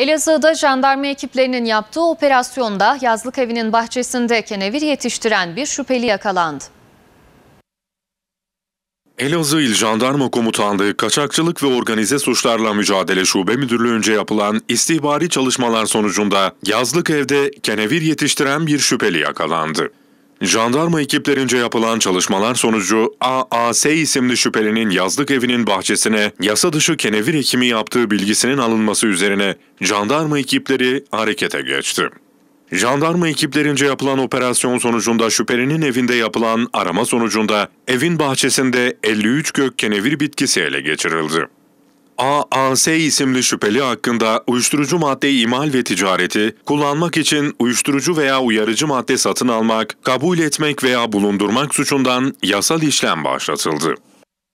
Elazığ'da jandarma ekiplerinin yaptığı operasyonda yazlık evinin bahçesinde kenevir yetiştiren bir şüpheli yakalandı. Elazığ İl Jandarma Komutanlığı Kaçakçılık ve Organize Suçlarla Mücadele Şube Müdürlüğü'nce yapılan istihbari çalışmalar sonucunda yazlık evde kenevir yetiştiren bir şüpheli yakalandı. Jandarma ekiplerince yapılan çalışmalar sonucu AAS isimli şüphelinin yazlık evinin bahçesine yasa dışı kenevir ekimi yaptığı bilgisinin alınması üzerine jandarma ekipleri harekete geçti. Jandarma ekiplerince yapılan operasyon sonucunda şüphelinin evinde yapılan arama sonucunda evin bahçesinde 53 gök kenevir bitkisi ele geçirildi. AAS isimli şüpheli hakkında uyuşturucu madde imal ve ticareti, kullanmak için uyuşturucu veya uyarıcı madde satın almak, kabul etmek veya bulundurmak suçundan yasal işlem başlatıldı.